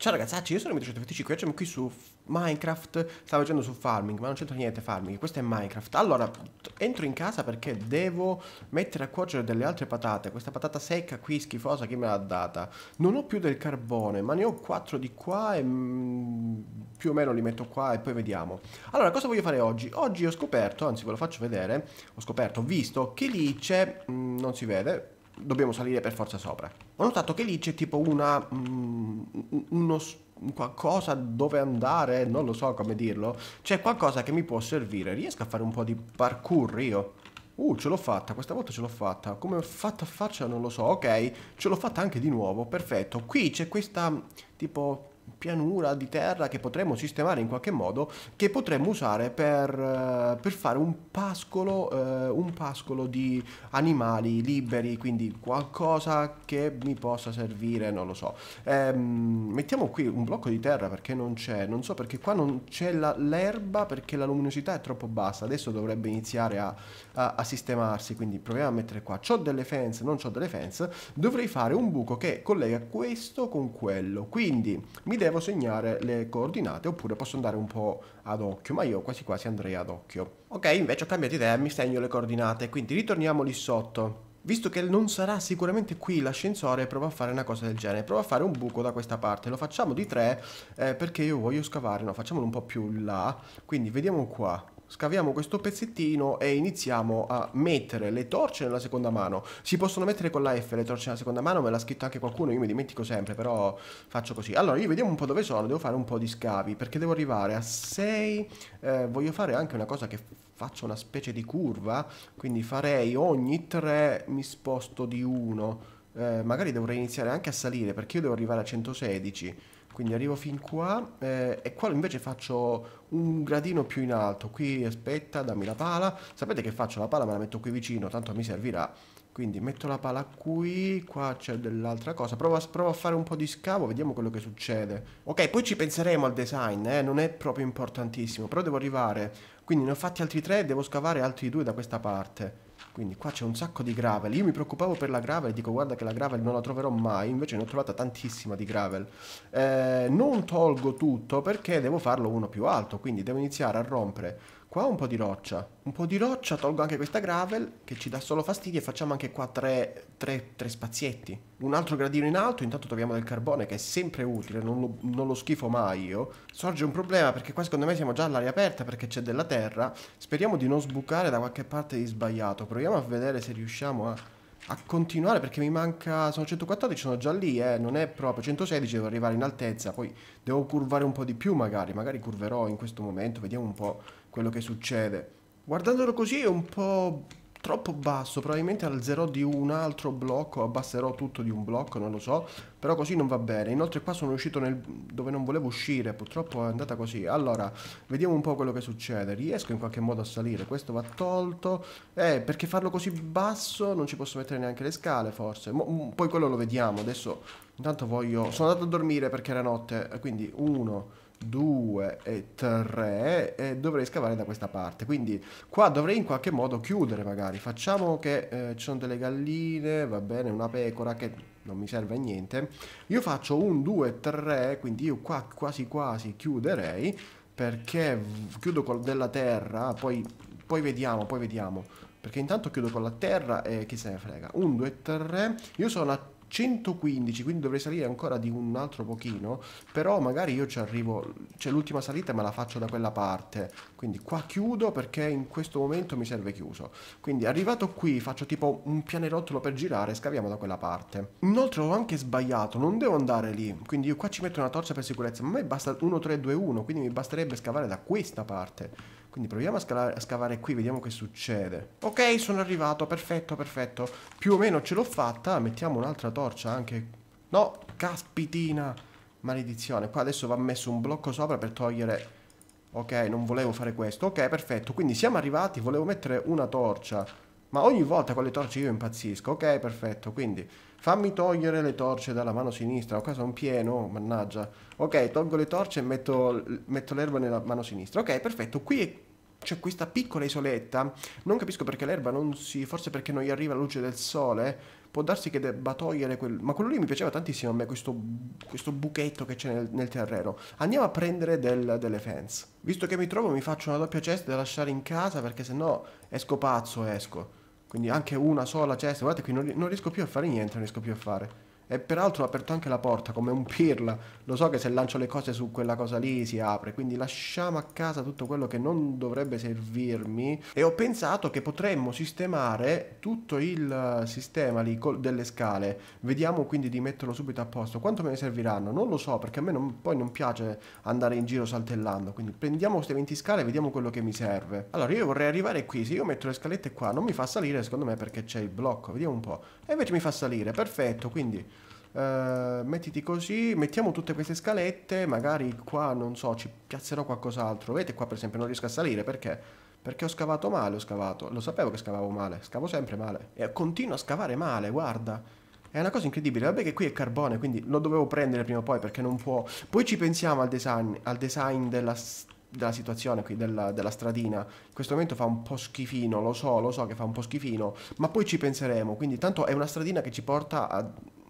Ciao ragazzi, ah, io sono Mitro125 oggi siamo qui su Minecraft, stavo facendo su farming, ma non c'entra niente farming, questo è Minecraft. Allora, entro in casa perché devo mettere a cuocere delle altre patate, questa patata secca qui, schifosa, chi me l'ha data? Non ho più del carbone, ma ne ho 4 di qua e mm, più o meno li metto qua e poi vediamo. Allora, cosa voglio fare oggi? Oggi ho scoperto, anzi ve lo faccio vedere, ho scoperto, ho visto che lì c'è, mm, non si vede, dobbiamo salire per forza sopra. Ho notato che lì c'è tipo una... Mm, uno qualcosa dove andare, non lo so come dirlo. C'è qualcosa che mi può servire. Riesco a fare un po' di parkour io? Uh, ce l'ho fatta, questa volta ce l'ho fatta. Come ho fatto a farcela non lo so. Ok, ce l'ho fatta anche di nuovo, perfetto. Qui c'è questa tipo pianura di terra che potremmo sistemare in qualche modo, che potremmo usare per, eh, per fare un pascolo, eh, un pascolo di animali liberi, quindi qualcosa che mi possa servire, non lo so. Ehm, mettiamo qui un blocco di terra perché non c'è, non so perché qua non c'è l'erba perché la luminosità è troppo bassa, adesso dovrebbe iniziare a, a, a sistemarsi, quindi proviamo a mettere qua. C'ho delle fence, non ho delle fence, dovrei fare un buco che collega questo con quello, quindi mi devo segnare le coordinate oppure posso andare un po' ad occhio, ma io quasi quasi andrei ad occhio. Ok, invece ho cambiato idea e mi segno le coordinate, quindi ritorniamo lì sotto. Visto che non sarà sicuramente qui l'ascensore, provo a fare una cosa del genere. Provo a fare un buco da questa parte. Lo facciamo di tre eh, perché io voglio scavare. No, facciamolo un po' più là. Quindi vediamo qua scaviamo questo pezzettino e iniziamo a mettere le torce nella seconda mano. Si possono mettere con la F le torce nella seconda mano, me l'ha scritto anche qualcuno, io mi dimentico sempre, però faccio così. Allora, io vediamo un po' dove sono, devo fare un po' di scavi, perché devo arrivare a 6, eh, voglio fare anche una cosa che faccio una specie di curva, quindi farei ogni 3 mi sposto di 1. Eh, magari dovrei iniziare anche a salire, perché io devo arrivare a 116. Quindi arrivo fin qua eh, e qua invece faccio un gradino più in alto. Qui aspetta, dammi la pala. Sapete che faccio? La pala me la metto qui vicino, tanto mi servirà. Quindi metto la pala qui, qua c'è dell'altra cosa. Provo a, provo a, fare un po' di scavo, vediamo quello che succede. Ok, poi ci penseremo al design, eh? non è proprio importantissimo. Però devo arrivare. Quindi ne ho fatti altri tre, devo scavare altri due da questa parte. Quindi qua c'è un sacco di gravel. Io mi preoccupavo per la gravel, e dico guarda che la gravel non la troverò mai, invece ne ho trovata tantissima di gravel. Eh, non tolgo tutto perché devo farlo uno più alto, quindi devo iniziare a rompere Qua un po' di roccia. Un po' di roccia, tolgo anche questa gravel che ci dà solo fastidio e facciamo anche qua tre, tre, tre spazietti. Un altro gradino in alto, intanto troviamo del carbone che è sempre utile, non lo, non lo schifo mai io. Sorge un problema perché qua secondo me siamo già all'aria aperta perché c'è della terra. Speriamo di non sbucare da qualche parte di sbagliato. Proviamo a vedere se riusciamo a, a continuare perché mi manca... Sono 114, sono già lì, eh. Non è proprio 116, devo arrivare in altezza. Poi devo curvare un po' di più magari. Magari curverò in questo momento, vediamo un po' quello che succede. Guardandolo così è un po' troppo basso, probabilmente alzerò di un altro blocco, abbasserò tutto di un blocco, non lo so, però così non va bene. Inoltre qua sono uscito nel... dove non volevo uscire, purtroppo è andata così. Allora, vediamo un po' quello che succede. Riesco in qualche modo a salire, questo va tolto. Eh, perché farlo così basso non ci posso mettere neanche le scale, forse. Mo mm, poi quello lo vediamo, adesso intanto voglio... Sono andato a dormire perché era notte, eh, quindi uno... 2 e 3 e dovrei scavare da questa parte quindi qua dovrei in qualche modo chiudere magari facciamo che eh, ci sono delle galline va bene una pecora che non mi serve a niente io faccio 1 2 3 quindi io qua quasi quasi chiuderei perché chiudo con della terra poi, poi vediamo poi vediamo perché intanto chiudo con la terra e chi se ne frega 1 2 3 io sono a 115, quindi dovrei salire ancora di un altro pochino, però magari io ci arrivo, c'è cioè l'ultima salita me la faccio da quella parte, quindi qua chiudo perché in questo momento mi serve chiuso, quindi arrivato qui faccio tipo un pianerottolo per girare, scaviamo da quella parte. Inoltre ho anche sbagliato, non devo andare lì, quindi io qua ci metto una torcia per sicurezza, ma a me basta 1, 3, 2, 1, quindi mi basterebbe scavare da questa parte. Quindi proviamo a, scalare, a, scavare qui, vediamo che succede. Ok, sono arrivato, perfetto, perfetto. Più o meno ce l'ho fatta, mettiamo un'altra torcia anche... No, caspitina! Maledizione, qua adesso va messo un blocco sopra per togliere... Ok, non volevo fare questo. Ok, perfetto, quindi siamo arrivati, volevo mettere una torcia. Ma ogni volta con le torce io impazzisco. Ok, perfetto, quindi fammi togliere le torce dalla mano sinistra. Qua sono pieno, mannaggia. Ok, tolgo le torce e metto, metto l'erba nella mano sinistra. Ok, perfetto, qui è c'è questa piccola isoletta. Non capisco perché l'erba non si. Forse perché non gli arriva la luce del sole. Può darsi che debba togliere quel. Ma quello lì mi piaceva tantissimo a me, questo, questo buchetto che c'è nel, nel, terreno. Andiamo a prendere del, delle fence. Visto che mi trovo, mi faccio una doppia cesta da lasciare in casa perché sennò esco pazzo, esco. Quindi anche una sola cesta. Guardate qui, non, non riesco più a fare niente, non riesco più a fare. E peraltro ho aperto anche la porta come un pirla. Lo so che se lancio le cose su quella cosa lì si apre. Quindi lasciamo a casa tutto quello che non dovrebbe servirmi. E ho pensato che potremmo sistemare tutto il eh, sistema lì delle scale. Vediamo quindi di metterlo subito a posto. Quanto me ne serviranno? Non lo so perché a me non, poi non piace andare in giro saltellando. Quindi prendiamo queste 20 scale e vediamo quello che mi serve. Allora io vorrei arrivare qui. Se io metto le scalette qua non mi fa salire secondo me perché c'è il blocco. Vediamo un po'. E invece mi fa salire. Perfetto. Quindi Uh, mettiti così, mettiamo tutte queste scalette, magari qua non so, ci piazzerò qualcos'altro. Vedete qua per esempio non riesco a salire perché? Perché ho scavato male, ho scavato. Lo sapevo che scavavo male, scavo sempre male. E continuo a scavare male, guarda. È una cosa incredibile, vabbè che qui è carbone, quindi lo dovevo prendere prima o poi perché non può. Poi ci pensiamo al design, al design della, della situazione qui, della, della, stradina. In questo momento fa un po' schifino, lo so, lo so che fa un po' schifino, ma poi ci penseremo. Quindi tanto è una stradina che ci porta a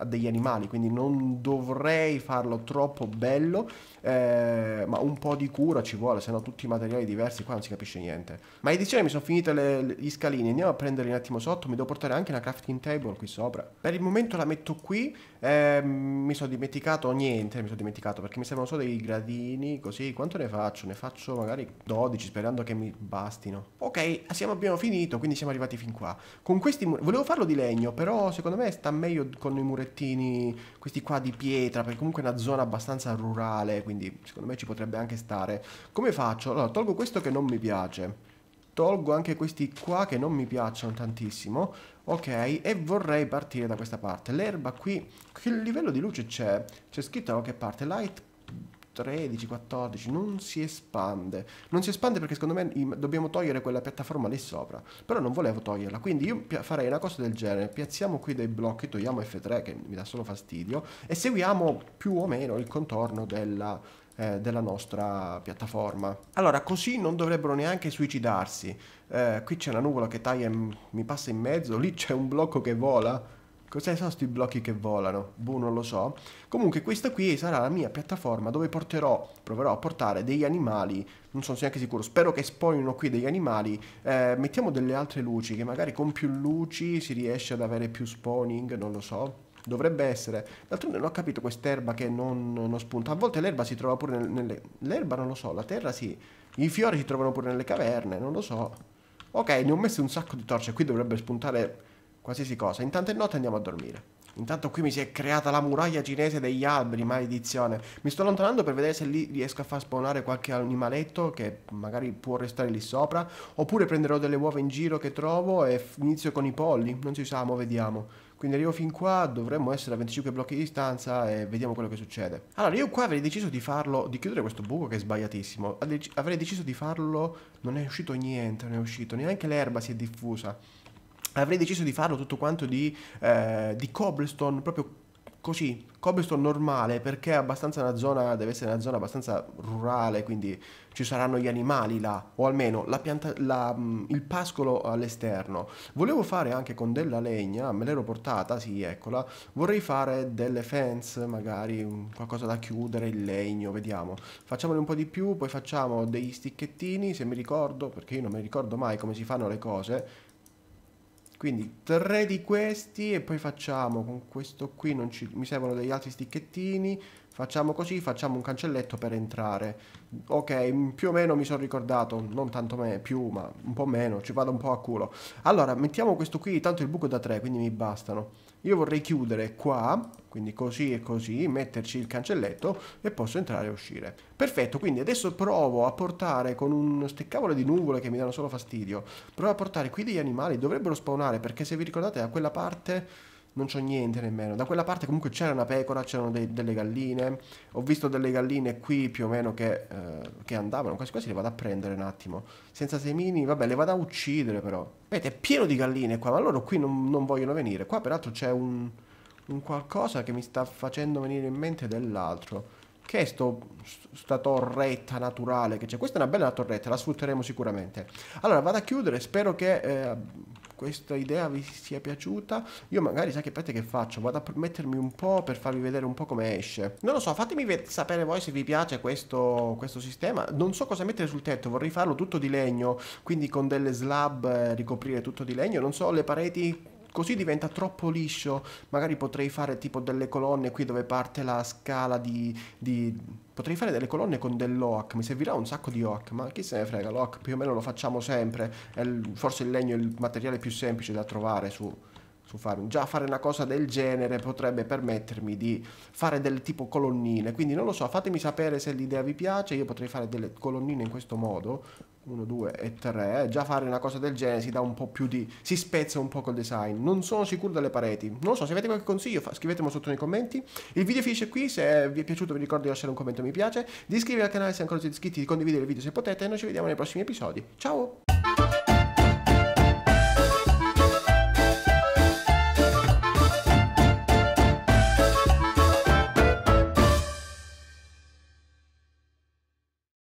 a degli animali, quindi non dovrei farlo troppo bello, eh, ma un po' di cura ci vuole, se no tutti i materiali diversi qua non si capisce niente. Ma edizione, mi sono finite le, gli scalini, andiamo a prenderli un attimo sotto, mi devo portare anche una crafting table qui sopra. Per il momento la metto qui, eh, mi sono dimenticato niente, mi sono dimenticato perché mi servono solo dei gradini, così, quanto ne faccio? Ne faccio magari 12, sperando che mi bastino. Ok, siamo, abbiamo finito, quindi siamo arrivati fin qua. Con questi muri, volevo farlo di legno, però secondo me sta meglio con i muretti scopertini, questi qua di pietra, perché comunque è una zona abbastanza rurale, quindi secondo me ci potrebbe anche stare. Come faccio? Allora, tolgo questo che non mi piace. Tolgo anche questi qua che non mi piacciono tantissimo. Ok, e vorrei partire da questa parte. L'erba qui, che livello di luce c'è? C'è scritto da qualche parte, light 13, 14, non si espande. Non si espande perché secondo me dobbiamo togliere quella piattaforma lì sopra, però non volevo toglierla, quindi io farei una cosa del genere, piazziamo qui dei blocchi, togliamo F3 che mi dà solo fastidio e seguiamo più o meno il contorno della, eh, della nostra piattaforma. Allora, così non dovrebbero neanche suicidarsi. Eh, qui c'è una nuvola che taglia e mi passa in mezzo, lì c'è un blocco che vola Cos'è sono questi blocchi che volano? Boh, non lo so. Comunque questa qui sarà la mia piattaforma dove porterò, proverò a portare degli animali, non sono neanche sicuro, spero che spawnino qui degli animali. Eh, mettiamo delle altre luci, che magari con più luci si riesce ad avere più spawning, non lo so. Dovrebbe essere. D'altronde non ho capito quest'erba che non, non, spunta. A volte l'erba si trova pure nel, nelle... L'erba non lo so, la terra sì. I fiori si trovano pure nelle caverne, non lo so. Ok, ne ho messo un sacco di torce, qui dovrebbe spuntare qualsiasi cosa. Intanto è notte andiamo a dormire. Intanto qui mi si è creata la muraglia cinese degli alberi, maledizione. Mi sto allontanando per vedere se lì riesco a far spawnare qualche animaletto che magari può restare lì sopra. Oppure prenderò delle uova in giro che trovo e inizio con i polli. Non si sa, mo vediamo. Quindi arrivo fin qua, dovremmo essere a 25 blocchi di distanza e vediamo quello che succede. Allora, io qua avrei deciso di farlo, di chiudere questo buco che è sbagliatissimo. Avrei deciso di farlo, non è uscito niente, non è uscito, neanche l'erba si è diffusa avrei deciso di farlo tutto quanto di, eh, di cobblestone proprio così cobblestone normale perché è abbastanza una zona deve essere una zona abbastanza rurale quindi ci saranno gli animali là o almeno la pianta, la, mm, il pascolo all'esterno volevo fare anche con della legna me l'ero portata sì eccola vorrei fare delle fence magari qualcosa da chiudere il legno vediamo facciamone un po' di più poi facciamo degli sticchettini se mi ricordo perché io non mi ricordo mai come si fanno le cose quindi tre di questi e poi facciamo con questo qui, ci, mi servono degli altri sticchettini, facciamo così, facciamo un cancelletto per entrare. Ok, più o meno mi sono ricordato, non tanto me, più, ma un po' meno, ci vado un po' a culo. Allora, mettiamo questo qui, tanto il buco è da tre, quindi mi bastano. Io vorrei chiudere qua, quindi così e così, metterci il cancelletto e posso entrare e uscire. Perfetto, quindi adesso provo a portare con un ste di nuvole che mi danno solo fastidio, provo a portare qui degli animali, dovrebbero spawnare perché se vi ricordate da quella parte non c'ho niente nemmeno. Da quella parte comunque c'era una pecora, c'erano dei, delle galline. Ho visto delle galline qui più o meno che, eh, che, andavano. Quasi quasi le vado a prendere un attimo. Senza semini, vabbè, le vado a uccidere però. Vedete, è pieno di galline qua, ma loro qui non, non vogliono venire. Qua peraltro c'è un, un, qualcosa che mi sta facendo venire in mente dell'altro. Che è sto, sta torretta naturale che c'è? Questa è una bella torretta, la sfrutteremo sicuramente. Allora, vado a chiudere, spero che... Eh, questa idea vi sia piaciuta. Io magari, sai che parte che faccio? Vado a mettermi un po' per farvi vedere un po' come esce. Non lo so, fatemi sapere voi se vi piace questo, questo sistema. Non so cosa mettere sul tetto, vorrei farlo tutto di legno, quindi con delle slab eh, ricoprire tutto di legno. Non so, le pareti così diventa troppo liscio, magari potrei fare tipo delle colonne qui dove parte la scala di, di... potrei fare delle colonne con dell'oak, mi servirà un sacco di oak, ma chi se ne frega, l'oak più o meno lo facciamo sempre, il, forse il legno è il materiale più semplice da trovare su su Farming. Già fare una cosa del genere potrebbe permettermi di fare del tipo colonnine, quindi non lo so, fatemi sapere se l'idea vi piace, io potrei fare delle colonnine in questo modo, 1, 2 e 3, eh, già fare una cosa del genere si dà un po' più di, si spezza un po' col design, non sono sicuro delle pareti, non lo so, se avete qualche consiglio scrivetelo sotto nei commenti, il video finisce qui, se vi è piaciuto vi ricordo di lasciare un commento mi piace, di iscrivervi al canale se ancora non siete iscritti, di condividere il video se potete e noi ci vediamo nei prossimi episodi, ciao!